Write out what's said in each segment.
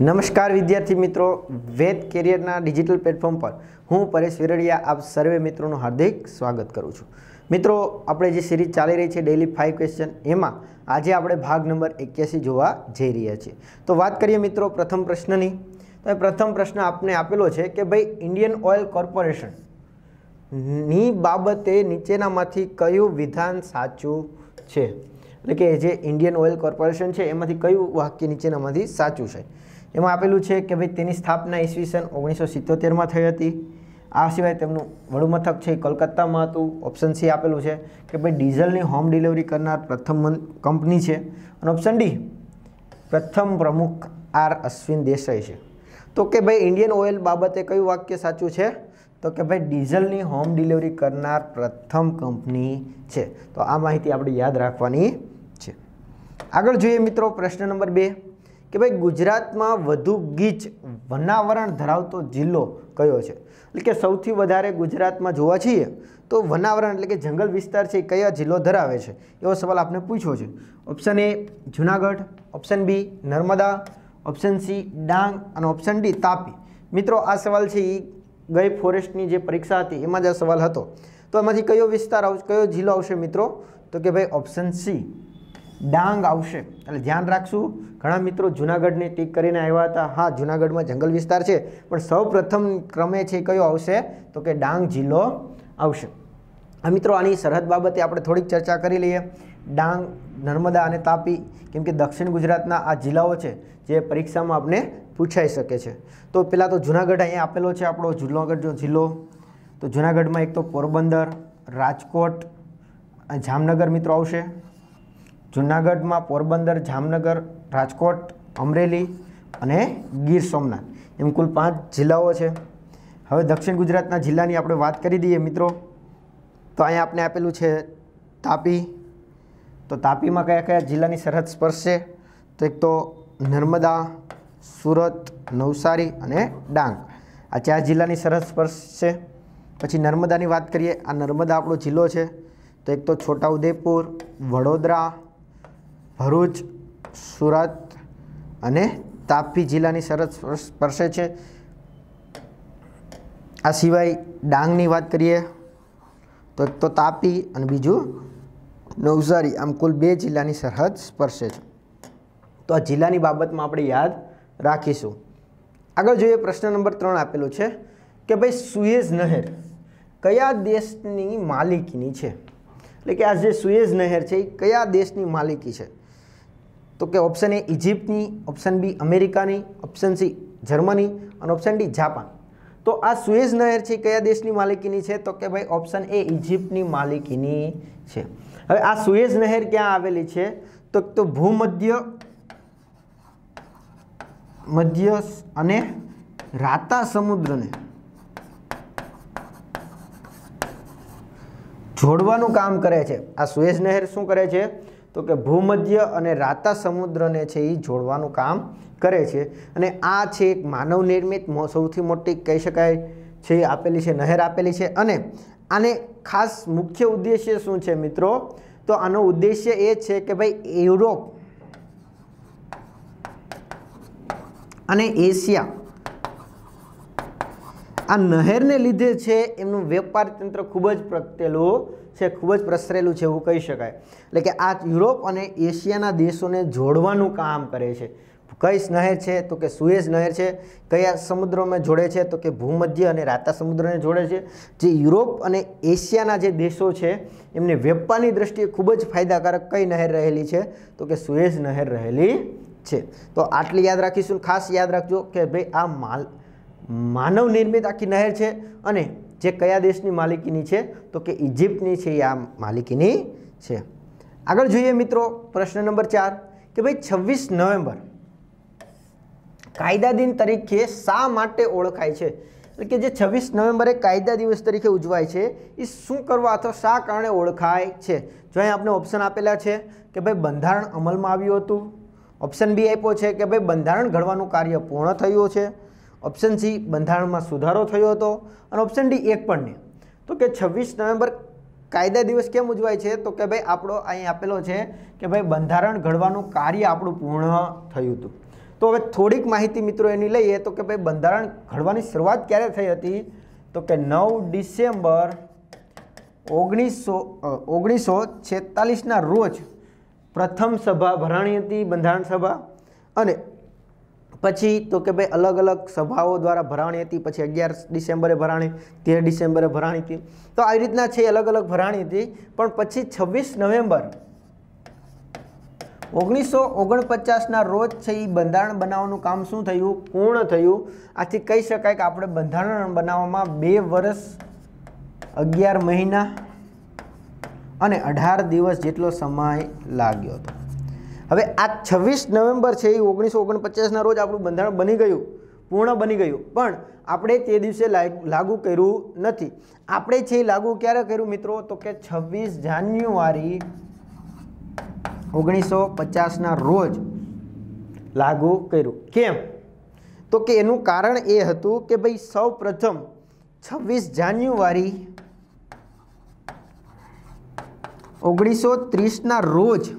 નમસ્કાર વિદ્યાર્થી મિત્રો વેદ કેરિયરના ડિજિટલ પ્લેટફોર્મ પર હું પરેશ વિરડિયા આપ સર્વે મિત્રોનું હાર્દિક સ્વાગત કરું છું મિત્રો આપણે જે સિરીઝ ચાલી રહી છે ડેલી ફાઇવ ક્વેશ્ચન એમાં આજે આપણે ભાગ નંબર એક્યાસી જોવા જઈ રહ્યા છીએ તો વાત કરીએ મિત્રો પ્રથમ પ્રશ્નની તો પ્રથમ પ્રશ્ન આપને આપેલો છે કે ભાઈ ઇન્ડિયન ઓઇલ કોર્પોરેશનની બાબતે નીચેનામાંથી કયું વિધાન સાચું છે એટલે કે જે ઇન્ડિયન ઓઇલ કોર્પોરેશન છે એમાંથી કયું વાક્ય નીચેનામાંથી સાચું છે એમાં આપેલું છે કે ભાઈ તેની સ્થાપના ઈસવીસન ઓગણીસો સિત્તોતેરમાં થઈ હતી આ સિવાય તેમનું વડુમથક છે એ કલકત્તામાં હતું ઓપ્શન સી આપેલું છે કે ભાઈ ડીઝલની હોમ ડિલિવરી કરનાર પ્રથમ કંપની છે અને ઓપ્શન ડી પ્રથમ પ્રમુખ આર અશ્વિન દેસાઈ છે તો કે ભાઈ ઇન્ડિયન ઓઇલ બાબતે કયું વાક્ય સાચું છે તો કે ભાઈ ડીઝલની હોમ ડિલિવરી કરનાર પ્રથમ કંપની છે તો આ માહિતી આપણે યાદ રાખવાની છે આગળ જોઈએ મિત્રો પ્રશ્ન નંબર બે કે ભાઈ ગુજરાતમાં વધુ ગીચ વનાવરણ ધરાવતો જિલ્લો કયો છે એટલે કે સૌથી વધારે ગુજરાતમાં જોવા છીએ તો વનાવરણ એટલે કે જંગલ વિસ્તાર છે એ કયા જિલ્લો ધરાવે છે એવો સવાલ આપને પૂછ્યો છે option A Junagadh option B Narmada option C Dang અને ઓપ્શન ડી તાપી મિત્રો આ સવાલ છે એ ગઈ ફોરેસ્ટની જે પરીક્ષા હતી એમાં જ આ સવાલ હતો તો એમાંથી કયો વિસ્તાર આવશે કયો જિલ્લો આવશે મિત્રો તો કે ભાઈ ઓપ્શન સી ડાંગ આવશે એટલે ધ્યાન રાખશું ઘણા મિત્રો જૂનાગઢને ટીક કરીને આવ્યા હતા હા જુનાગઢમાં જંગલ વિસ્તાર છે પણ સૌપ્રથમ ક્રમે છે કયો આવશે તો કે ડાંગ જિલ્લો આવશે આ મિત્રો આની સરહદ બાબતે આપણે થોડીક ચર્ચા કરી લઈએ ડાંગ નર્મદા અને તાપી કેમ કે દક્ષિણ ગુજરાતના આ જિલ્લાઓ છે જે પરીક્ષામાં આપણે પૂછાઈ શકે છે તો પહેલાં તો જુનાગઢ અહીંયા આપેલો છે આપણો જૂનાગઢ જિલ્લો તો જુનાગઢમાં એક તો પોરબંદર રાજકોટ જામનગર મિત્રો આવશે જુનાગઢમાં પોરબંદર જામનગર રાજકોટ અમરેલી અને ગીર સોમનાથ એમ કુલ પાંચ જિલ્લાઓ છે હવે દક્ષિણ ગુજરાતના જિલ્લાની આપણે વાત કરી દઈએ મિત્રો તો અહીંયા આપણે આપેલું છે તાપી તો તાપીમાં કયા કયા જિલ્લાની સરહદ સ્પર્શશે તો એક તો નર્મદા સુરત નવસારી અને ડાંગ આ ચાર જિલ્લાની સરહદ સ્પર્શશે પછી નર્મદાની વાત કરીએ આ નર્મદા આપણો જિલ્લો છે તો એક તો છોટાઉદેપુર વડોદરા ભરૂચ સુરત અને તાપી જિલ્લાની સરહદ સ્પર્શે છે આ સિવાય ડાંગની વાત કરીએ તો એક તો તાપી અને બીજું નવસારી આમ કુલ બે જિલ્લાની સરહદ સ્પર્શે છે તો આ જિલ્લાની બાબતમાં આપણે યાદ રાખીશું આગળ જોઈએ પ્રશ્ન નંબર ત્રણ આપેલો છે કે ભાઈ સુએઝ નહેર કયા દેશની માલિકીની છે એટલે કે આ જે સુએઝ નહેર છે એ કયા દેશની માલિકી છે તો કે ઓપ્શન એ ઇજિપ્તની ઓપ્શન બી અમેરિકાની ઓપ્શન સી જર્મની અને ઓપ્શન ડી જાપાન તો આ સુએઝ નહેર છે કયા દેશની માલિકીની છે તો કે ભાઈ ઓપ્શન એ ઇજિપ્તની માલિકીની છે હવે આ સુએઝ નહેર ક્યાં આવેલી છે તો ભૂમધ્ય મધ્ય અને રાતા સમુદ્રને જોડવાનું કામ કરે છે આ સુએઝ નહેર શું કરે છે તો કે ભૂમધ્ય અને રાતા સમુદ્રને છે એ જોડવાનું કામ કરે છે અને આ છે એક માનવ નિર્મિત સૌથી મોટી કહી શકાય છે આપેલી છે નહેર આપેલી છે અને આને ખાસ મુખ્ય ઉદ્દેશ્ય શું છે મિત્રો તો આનો ઉદ્દેશ્ય એ છે કે ભાઈ યુરોપ અને એશિયા આ નહેરને લીધે છે એમનું વેપાર તંત્ર ખૂબ જ પ્રગટેલું છે ખૂબ જ પ્રસરેલું છે એવું કહી શકાય એટલે કે આ યુરોપ અને એશિયાના દેશોને જોડવાનું કામ કરે છે કઈ નહેર છે તો કે સુએઝ નહેર છે કયા સમુદ્રોમાં જોડે છે તો કે ભૂમધ્ય અને રાતા સમુદ્રને જોડે છે જે યુરોપ અને એશિયાના જે દેશો છે એમને વેપારની દ્રષ્ટિએ ખૂબ જ ફાયદાકારક કઈ નહેર રહેલી છે તો કે સુએઝ નહેર રહેલી છે તો આટલી યાદ રાખીશું ખાસ યાદ રાખજો કે ભાઈ આ માલ માનવ નિર્મિત આખી નહેર છે અને જે કયા દેશની માલિકીની છે તો કે ઇજિપ્તની છે એ આ માલિકીની છે આગળ જોઈએ મિત્રો પ્રશ્ન નંબર ચાર કે ભાઈ છવ્વીસ નવેમ્બર કાયદા દિન તરીકે શા માટે ઓળખાય છે એટલે કે જે છવ્વીસ નવેમ્બરે કાયદા દિવસ તરીકે ઉજવાય છે એ શું કરવા અથવા શા કારણે ઓળખાય છે જો અહીં આપણે ઓપ્શન આપેલા છે કે ભાઈ બંધારણ અમલમાં આવ્યું હતું ઓપ્શન બી આપ્યો છે કે ભાઈ બંધારણ ઘડવાનું કાર્ય પૂર્ણ થયું છે ઓપ્શન સી બંધારણમાં સુધારો થયો હતો અને ઓપ્શન ડી એક પણ નહીં તો કે છવ્વીસ નવેમ્બર કાયદા દિવસ કેમ ઉજવાય છે તો કે ભાઈ આપણો અહીં આપેલો છે કે ભાઈ બંધારણ ઘડવાનું કાર્ય આપણું પૂર્ણ થયું હતું તો હવે થોડીક માહિતી મિત્રો એની લઈએ તો કે ભાઈ બંધારણ ઘડવાની શરૂઆત ક્યારે થઈ હતી તો કે નવ ડિસેમ્બર ઓગણીસો ઓગણીસો છેતાલીસના રોજ પ્રથમ સભા ભરાણી હતી બંધારણ સભા અને પછી તો કે ભાઈ અલગ અલગ સભાઓ દ્વારા ભરાણી હતી પછી અગિયાર ડિસેમ્બરે ભરાણી તેર ડિસેમ્બરે ભરાણી હતી તો આવી રીતના છે અલગ અલગ ભરાણી હતી પણ પછી છવ્વીસ નવેમ્બર ઓગણીસો ઓગણપચાસના રોજ છે એ બંધારણ બનાવવાનું કામ શું થયું પૂર્ણ થયું આથી કહી શકાય કે આપણે બંધારણ બનાવવામાં બે વર્ષ અગિયાર મહિના અને અઢાર દિવસ જેટલો સમય લાગ્યો હતો હવે આ છવ્વીસ નવેમ્બર છે એ ઓગણીસો ઓગણપચાસના રોજ આપણું બંધારણ બની ગયું પૂર્ણ બની ગયું પણ આપણે તે દિવસે લાગુ કર્યું નથી આપણે છે એ લાગુ ક્યારે કર્યું મિત્રો તો કે છવ્વીસ જાન્યુઆરી ઓગણીસો પચાસના રોજ લાગુ કર્યું કેમ તો કે એનું કારણ એ હતું કે ભાઈ સૌ પ્રથમ છવ્વીસ જાન્યુઆરી ઓગણીસો ત્રીસના રોજ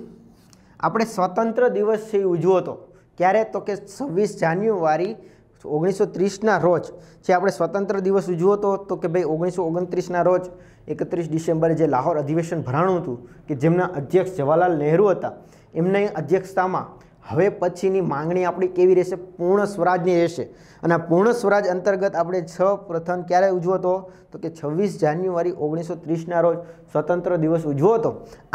આપણે સ્વતંત્ર દિવસ છે ઉજવો તો ક્યારે તો કે છવ્વીસ જાન્યુઆરી ઓગણીસો ત્રીસના રોજ જે આપણે સ્વતંત્ર દિવસ ઉજવો હતો તો કે ભાઈ ઓગણીસો ઓગણત્રીસના રોજ એકત્રીસ ડિસેમ્બરે જે લાહોર અધિવેશન ભરાણું હતું કે જેમના અધ્યક્ષ જવાહરલાલ નહેરુ હતા એમની અધ્યક્ષતામાં હવે પછીની માંગણી આપણી કેવી રહેશે પૂર્ણ સ્વરાજની રહેશે અને પૂર્ણ સ્વરાજ અંતર્ગત આપણે છ પ્રથમ ક્યારે ઉજવો હતો તો કે છવ્વીસ જાન્યુઆરી ઓગણીસો ત્રીસના રોજ સ્વતંત્ર દિવસ ઉજવો હતો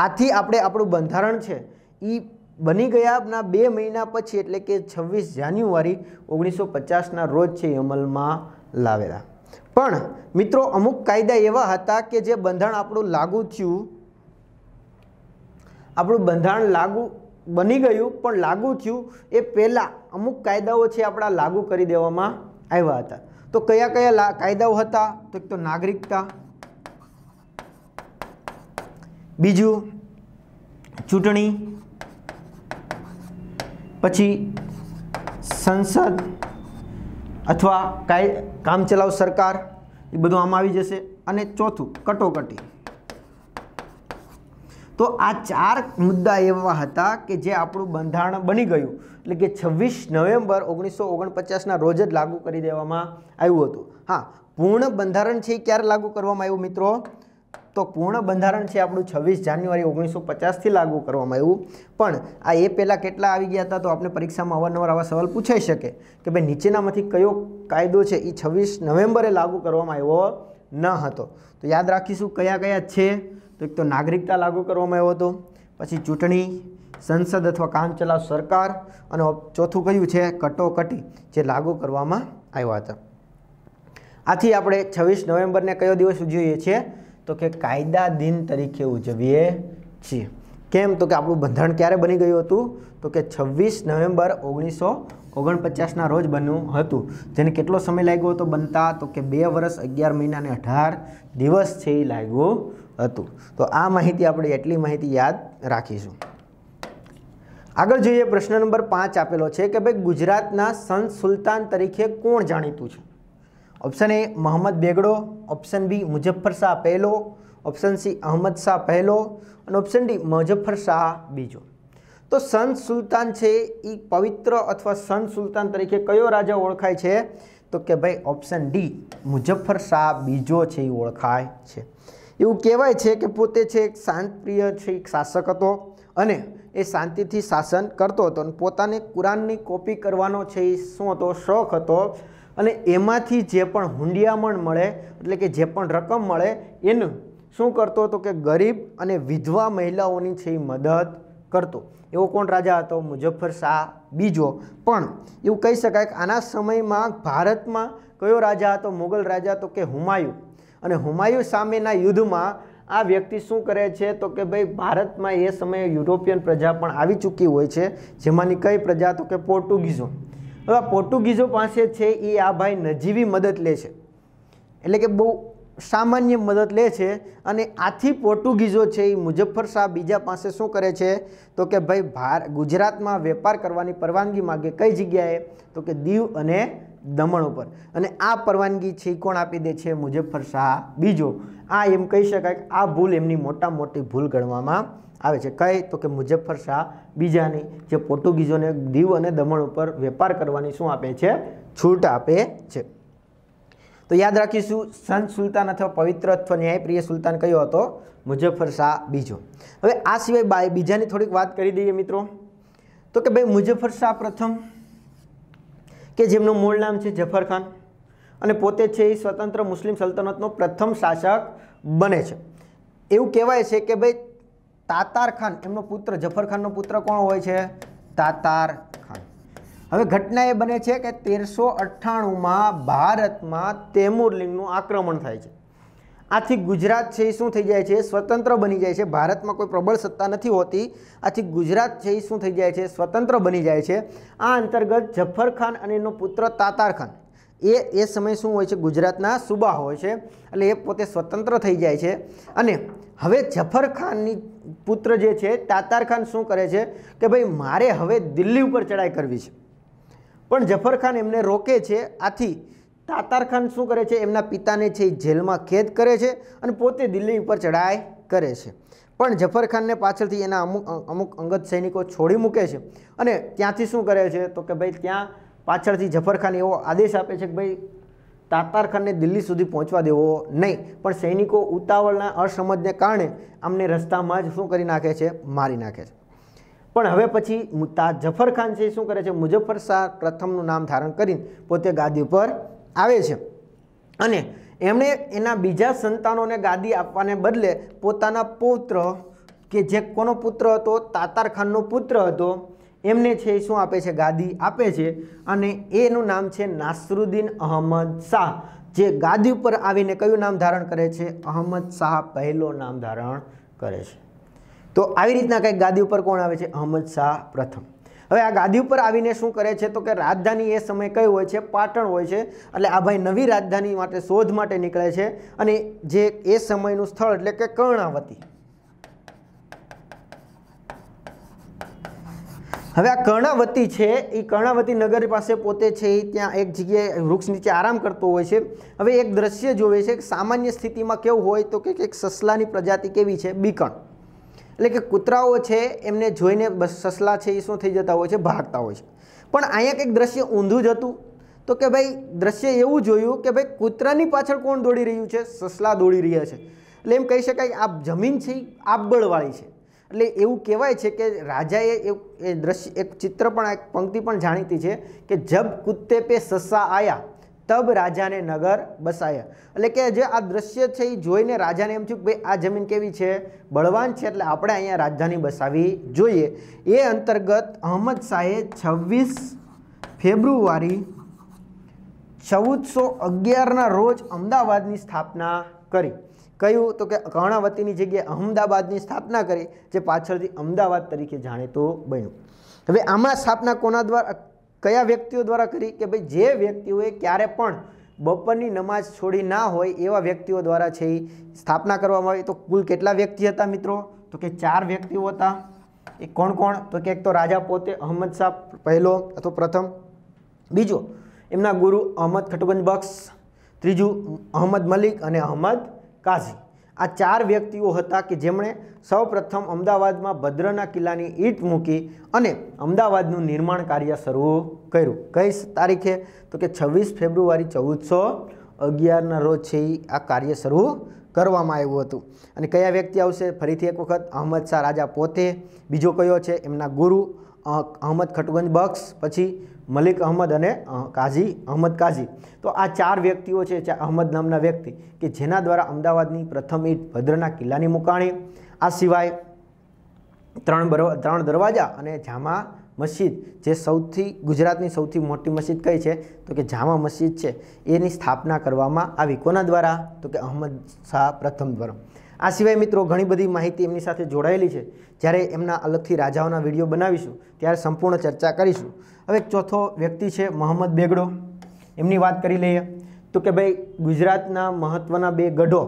આથી આપણે આપણું બંધારણ છે એ બની ગયાના બે મહિના પછી એટલે કે છવ્વીસ જાન્યુઆરી ઓગણીસો પચાસના રોજ છે અમલમાં લાવેલા પણ મિત્રો અમુક કાયદા એવા હતા કે જે બંધારણ આપણું લાગુ થયું આપણું બંધારણ લાગુ બની ગયું પણ લાગુ થયું એ પહેલાં અમુક કાયદાઓ છે આપણા લાગુ કરી દેવામાં આવ્યા હતા તો કયા કયા કાયદાઓ હતા તો એક તો નાગરિકતા બીજું ચૂંટણી પછી સંસદ અથવા કાય કામચલાઉ સરકાર એ બધું આમાં આવી જશે અને ચોથું કટોકટી તો આ ચાર મુદ્દા એવા હતા કે જે આપણું બંધારણ બની ગયું એટલે કે છવ્વીસ નવેમ્બર ઓગણીસો ઓગણપચાસના રોજ જ લાગુ કરી દેવામાં આવ્યું હતું હા પૂર્ણ બંધારણ છે એ ક્યારે લાગુ કરવામાં આવ્યું મિત્રો તો પૂર્ણ બંધારણ છે આપણું છવ્વીસ જાન્યુઆરી ઓગણીસો પચાસથી લાગુ કરવામાં આવ્યું પણ આ એ પહેલાં કેટલા આવી ગયા હતા તો આપણે પરીક્ષામાં અવારનવાર આવા સવાલ પૂછાઈ શકે કે ભાઈ નીચેનામાંથી કયો કાયદો છે એ છવ્વીસ નવેમ્બરે લાગુ કરવામાં આવ્યો ન હતો તો યાદ રાખીશું કયા કયા છે તો એક તો નાગરિકતા લાગુ કરવામાં આવ્યો હતો પછી ચૂંટણી સંસદ અથવા કામચલાઉ સરકાર અને ચોથું કયું છે કટોકટી જે લાગુ કરવામાં આવ્યા હતા આથી આપણે છવ્વીસ નવેમ્બરને કયો દિવસ ઉજવીએ છીએ તો કે કાયદા દિન તરીકે ઉજવીએ છીએ કેમ તો કે આપણું બંધારણ ક્યારે બની ગયું હતું તો કે છવ્વીસ નવેમ્બર ઓગણીસો ઓગણપચાસના રોજ બન્યું હતું જેને કેટલો સમય લાગ્યો હતો બનતા તો કે બે વર્ષ અગિયાર મહિના અને અઢાર દિવસ છે એ લાગ્યું હતું તો આ માહિતી આપણે એટલી માહિતી યાદ રાખીશું આગળ જોઈએ પ્રશ્ન નંબર પાંચ આપેલો છે કે ભાઈ ગુજરાતના સંત સુલતાન તરીકે કોણ જાણીતું છે option A Mohammed Begada option B Muzaffar Shah પહેલો ઓપ્શન સી અહમદ શાહ પહેલો અને ઓપ્શન ડી મુઝફ્ફર શાહ બીજો તો સન સુલતાન છે એ પવિત્ર અથવા સન સુલતાન તરીકે કયો રાજા ઓળખાય છે તો કે ભાઈ ઓપ્શન ડી મુઝફ્ફર શાહ બીજો છે એ ઓળખાય છે એવું કહેવાય છે કે પોતે છે એક શાંતપ્રિય છે એક શાસક હતો અને એ શાંતિથી શાસન કરતો હતો અને પોતાને કુરાનની કોપી કરવાનો છે એ શું હતો શોખ હતો અને એમાંથી જે પણ હુંડિયામણ મળે એટલે કે જે પણ રકમ મળે એનું શું કરતો હતો કે ગરીબ અને વિધવા મહિલાઓની છે એ મદદ કરતો એવો કોણ રાજા હતો મુઝફ્ફર શાહ બીજો પણ એવું કહી શકાય કે આના સમયમાં ભારતમાં કયો રાજા હતો મુગલ રાજા તો કે હુમાયુ અને હુમાયુ સામેના યુદ્ધમાં આ વ્યક્તિ શું કરે છે તો કે ભાઈ ભારતમાં એ સમયે યુરોપિયન પ્રજા પણ આવી ચૂકી હોય છે જેમાંની કઈ પ્રજા તો કે પોર્ટુગીઝો હવે પોર્ટુગીઝો પાસે છે એ આ ભાઈ નજીવી મદદ લે છે એટલે કે બહુ સામાન્ય મદદ લે છે અને આથી પોર્ટુગીઝો છે એ મુજફ્ફર શાહ બીજા પાસે શું કરે છે તો કે ભાઈ ભાર ગુજરાતમાં વેપાર કરવાની પરવાનગી માગે કઈ જગ્યાએ તો કે દીવ અને દમણ ઉપર અને આ પરવાનગી છે કોણ આપી દે છે મુજફ્ફર શાહ બીજો આ એમ કહી શકાય કે આ ભૂલ એમની મોટા મોટી ભૂલ ગણવામાં આવે છે કઈ તો કે મુઝફ્ફર શાહ બીજાની જે પોર્ટુગીઝોને દીવ અને દમણ ઉપર વેપાર કરવાની શું આપે છે છૂટ આપે છે તો યાદ રાખીશું સંત સુલતાન અથવા પવિત્ર અથવા ન્યાયપ્રિય સુલતાન કયો હતો મુઝફ્ફર શાહ બીજો હવે આ સિવાય બાય બીજાની થોડીક વાત કરી દઈએ મિત્રો તો કે ભાઈ મુઝફ્ફર શાહ પ્રથમ કે જેમનું મૂળ નામ છે જફર ખાન અને પોતે છે એ સ્વતંત્ર મુસ્લિમ સલ્તનતનો પ્રથમ શાસક બને છે એવું કહેવાય છે કે ભાઈ તાતાર ખાન એમનો પુત્ર જફર ખાનનો પુત્ર કોણ હોય છે તાતાર ખાન હવે ઘટના એ બને છે કે તેરસો અઠ્ઠાણુંમાં ભારતમાં તૈમુરલિંગનું આક્રમણ થાય છે આથી ગુજરાત છે એ શું થઈ જાય છે સ્વતંત્ર બની જાય છે ભારતમાં કોઈ પ્રબળ સત્તા નથી હોતી આથી ગુજરાત છે એ શું થઈ જાય છે સ્વતંત્ર બની જાય છે આ અંતર્ગત જફરખાન અને એનો પુત્ર તાતારખાન એ એ સમય શું હોય છે ગુજરાતના સુબા હોય છે એટલે એ પોતે સ્વતંત્ર થઈ જાય છે અને હવે જફરખાનની પુત્ર જે છે તાતાર ખાન શું કરે છે કે ભાઈ મારે હવે દિલ્હી ઉપર ચડાઈ કરવી છે પણ જફર ખાન એમને રોકે છે આથી તાતારખાન શું કરે છે એમના પિતાને છે એ જેલમાં ખેદ કરે છે અને પોતે દિલ્હી ઉપર ચડાઈ કરે છે પણ જફરખાનને પાછળથી એના અમુક અમુક અંગત સૈનિકો છોડી મૂકે છે અને ત્યાંથી શું કરે છે તો કે ભાઈ ત્યાં પાછળથી જફરખાન એવો આદેશ આપે છે કે ભાઈ તાતારખાનને દિલ્હી સુધી પહોંચવા દેવો નહીં પણ સૈનિકો ઉતાવળના અસમજને કારણે આમને રસ્તામાં જ શું કરી નાખે છે મારી નાખે છે પણ હવે પછી મુતા જફરખાન છે શું કરે છે મુઝફ્ફર શાહ પ્રથમનું નામ ધારણ કરીને પોતે ગાદી પર આવે છે અને એમણે એના બીજા સંતાનોને ગાદી આપવાને બદલે પોતાના પુત્ર કે જે કોનો પુત્ર હતો તાતારખાનનો પુત્ર હતો એમને છે શું આપે છે ગાદી આપે છે અને એનું નામ છે નાસરુદ્દીન અહમદ શાહ જે ગાદી ઉપર આવીને કયું નામ ધારણ કરે છે અહમદ શાહ પહેલો નામ ધારણ કરે છે તો આવી રીતના કંઈક ગાદી ઉપર કોણ આવે છે અહમદ શાહ પ્રથમ હવે આ ગાદી ઉપર આવીને શું કરે છે તો કે રાજધાની એ સમય કઈ હોય છે પાટણ હોય છે એટલે આ ભાઈ નવી રાજધાની માટે શોધ માટે નીકળે છે અને જે એ સમયનું સ્થળ એટલે કે કર્ણાવતી હવે આ કર્ણાવતી છે એ કર્ણાવતી નગર પાસે પોતે છે ત્યાં એક જગ્યાએ વૃક્ષ નીચે આરામ કરતો હોય છે હવે એક દ્રશ્ય જોવે છે સામાન્ય સ્થિતિમાં કેવું હોય તો કે એક સસલાની પ્રજાતિ કેવી છે બીકણ એટલે કે કૂતરાઓ છે એમને જોઈને સસલા છે એ શું થઈ જતા હોય છે ભાગતા હોય છે પણ અહીંયા કંઈક દ્રશ્ય ઊંધું જ હતું તો કે ભાઈ દ્રશ્ય એવું જોયું કે ભાઈ કૂતરાની પાછળ કોણ દોડી રહ્યું છે સસલા દોડી રહ્યા છે એટલે એમ કહી શકાય આ જમીન છે એ આબળવાળી છે એટલે એવું કહેવાય છે કે રાજાએ એ દ્રશ્ય એક ચિત્ર પણ એક પંક્તિ પણ જાણીતી છે કે જબ કુત્તે પે સસ્સા આયા તબ રાજાને નગર બસાયા એટલે કે જે આ દ્રશ્ય છે એ જોઈને રાજાને એમ થયું કે ભાઈ આ જમીન કેવી છે બળવાન છે એટલે આપણે અહીંયા રાજધાની બસાવી જોઈએ એ અંતર્ગત અહમદ શાહે છવ્વીસ ફેબ્રુઆરી ચૌદસો અગિયારના રોજ અમદાવાદની સ્થાપના કરી કહ્યું તો કે કર્ણાવતીની જગ્યાએ અહમદાબાદની સ્થાપના કરી જે પાછળથી અમદાવાદ તરીકે જાણીતો બન્યું હવે આમાં સ્થાપના કોના દ્વારા કયા વ્યક્તિઓ દ્વારા કરી કે ભાઈ જે વ્યક્તિઓએ ક્યારે પણ બપોરની નમાજ છોડી ના હોય એવા વ્યક્તિઓ દ્વારા છે એ સ્થાપના કરવામાં આવી તો કુલ કેટલા વ્યક્તિ હતા મિત્રો તો કે ચાર વ્યક્તિઓ હતા એ કોણ કોણ તો કે એક તો રાજા પોતે અહમદ શાહ પહેલો અથવા પ્રથમ બીજો એમના ગુરુ અહમદ ખટુગંજ બક્ષ ત્રીજું અહમદ મલિક અને અહમદ કાઝી આ ચાર વ્યક્તિઓ હતા કે જેમણે સૌપ્રથમ અમદાવાદમાં ભદ્રના કિલ્લાની ઈંટ મૂકી અને અમદાવાદનું નિર્માણ કાર્ય શરૂ કર્યું કઈ તારીખે તો કે છવ્વીસ ફેબ્રુઆરી ચૌદસો અગિયારના રોજ છે આ કાર્ય શરૂ કરવામાં આવ્યું હતું અને કયા વ્યક્તિ આવશે ફરીથી એક વખત અહમદ શાહ રાજા પોતે બીજો કયો છે એમના ગુરુ અહમદ ખટગંજ બક્ષ પછી મલિક અહમદ અને કાઝી અહમદ કાઝી તો આ ચાર વ્યક્તિઓ છે અહમદ નામના વ્યક્તિ કે જેના દ્વારા અમદાવાદની પ્રથમ ઈટ ભદ્રના કિલ્લાની મુકાણી આ સિવાય ત્રણ ત્રણ દરવાજા અને જામા મસ્જિદ જે સૌથી ગુજરાતની સૌથી મોટી મસ્જિદ કઈ છે તો કે જામા મસ્જિદ છે એની સ્થાપના કરવામાં આવી કોના દ્વારા તો કે અહમદ શાહ પ્રથમ દ્વારા આ સિવાય મિત્રો ઘણી બધી માહિતી એમની સાથે જોડાયેલી છે જ્યારે એમના અલગથી રાજાઓના વિડીયો બનાવીશું ત્યારે સંપૂર્ણ ચર્ચા કરીશું હવે ચોથો વ્યક્તિ છે મોહમ્મદ બેગડો એમની વાત કરી લઈએ તો કે ભાઈ ગુજરાતના મહત્ત્વના બે ગઢો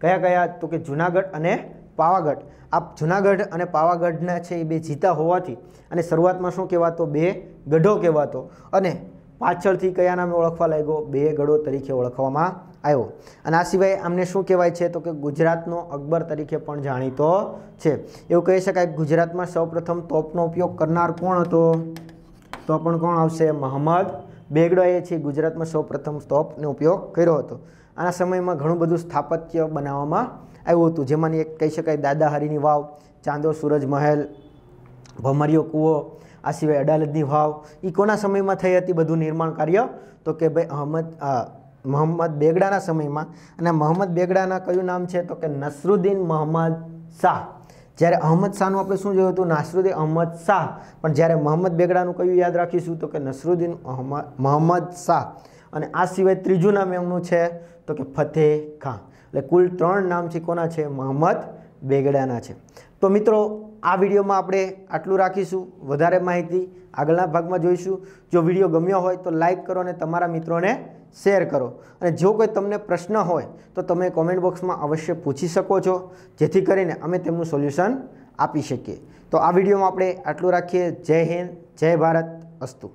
કયા કયા તો કે જુનાગઢ અને પાવાગઢ આ જુનાગઢ અને પાવાગઢના છે એ બે જીતા હોવાથી અને શરૂઆતમાં શું કહેવાતો બે ગઢો કહેવાતો અને પાછળથી કયા નામે ઓળખવા લાગ્યો બે ગઢો તરીકે ઓળખવામાં આવ્યો અને આ સિવાય આમને શું કહેવાય છે તો કે ગુજરાતનો અકબર તરીકે પણ જાણીતો છે એવું કહી શકાય ગુજરાતમાં સૌપ્રથમ તોપનો ઉપયોગ કરનાર કોણ હતો તો પણ કોણ આવશે મહંમદ બેગડોએ છે ગુજરાતમાં સૌપ્રથમ સ્તોપનો ઉપયોગ કર્યો હતો આના સમયમાં ઘણું બધું સ્થાપત્ય બનાવવામાં આવ્યું હતું જેમાંની એક કહી શકાય દાદાહારીની વાવ ચાંદો સૂરજ મહેલ ભમરિયો કૂવો આ સિવાય અડાલજની વાવ એ કોના સમયમાં થઈ હતી બધું નિર્માણ કાર્ય તો કે ભાઈ અહમદ મોહમ્મદ બેગડાના સમયમાં અને મોહમ્મદ બેગડાના કયું નામ છે તો કે નસરુદ્દીન મોહમ્મદ શાહ જ્યારે અહમદ શાહનું આપણે શું જોયું હતું નાસરુદ્દીન અહમદ શાહ પણ જ્યારે મોહમ્મદ બેગડાનું કયું યાદ રાખીશું તો કે નસરુદ્દીન મોહમ્મદ શાહ અને આ સિવાય ત્રીજું નામ એમનું છે તો કે ફતેહ ખાં એટલે કુલ ત્રણ નામ છે કોના છે મોહમ્મદ બેગડાના છે તો મિત્રો આ વિડીયોમાં આપણે આટલું રાખીશું વધારે માહિતી આગળના ભાગમાં જોઈશું જો વિડીયો ગમ્યો હોય તો લાઈક કરો અને તમારા મિત્રોને શેર કરો અને જો કોઈ તમને પ્રશ્ન હોય તો તમે કોમેન્ટ બોક્સમાં અવશ્ય પૂછી શકો છો જેથી કરીને અમે તેમનું સોલ્યુશન આપી શકીએ તો આ વિડીયોમાં આપણે આટલું રાખીએ જય હિન્દ જય ભારત અસ્તુ